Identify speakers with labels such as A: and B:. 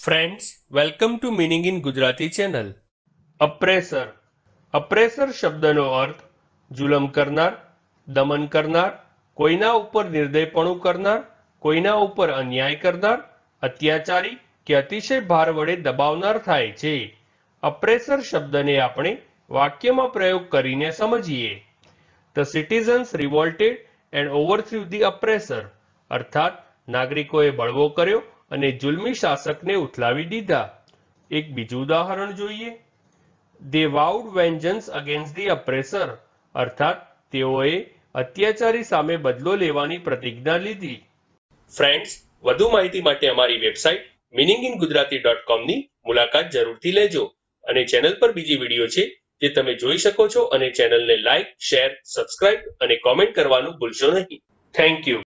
A: friends welcome to meaning in
B: Gujarati channel oppressor oppressor શબ્દનો અર્થ જુલમ કરનાર દમન કરનાર કોઈના ઉપર નિર્દયપણું કરનાર કોઈના ઉપર અન્યાય કરનાર અત્યાચારી કે અતિશય ભાર વડે દબાવનાર થાય છે અપ્રેસર શબ્દને આપણે વાક્યમાં પ્રયોગ કરીને સમજીએ the citizens revolted and overthrew the oppressor અર્થાત નાગરિકોએ બળવો કર્યો અને જુલમી શાસકને ઉથલાવી દીધા એક બીજું ઉદાહરણ જોઈએ દે વાઉડ વેન્જન્સ અગેન્સ્ટ ધી અપ્રેસર અર્થાત તેઓએ અત્યાચારી સામે બદલો લેવાની પ્રતિજ્ઞા લીધી ફ્રેન્ડ્સ વધુ માહિતી માટે અમારી website meaning in Gujarati dot કોમની મુલાકાત જરૂરથી લેજો અને ચેનલ પર બીજી વિડીયો છે જે તમે જોઈ શકો છો અને ચેનલને લાઇક શેર સબસ્ક્રાઇબ અને કોમેન્ટ કરવાનું ભૂલશો નહીં થેન્ક યુ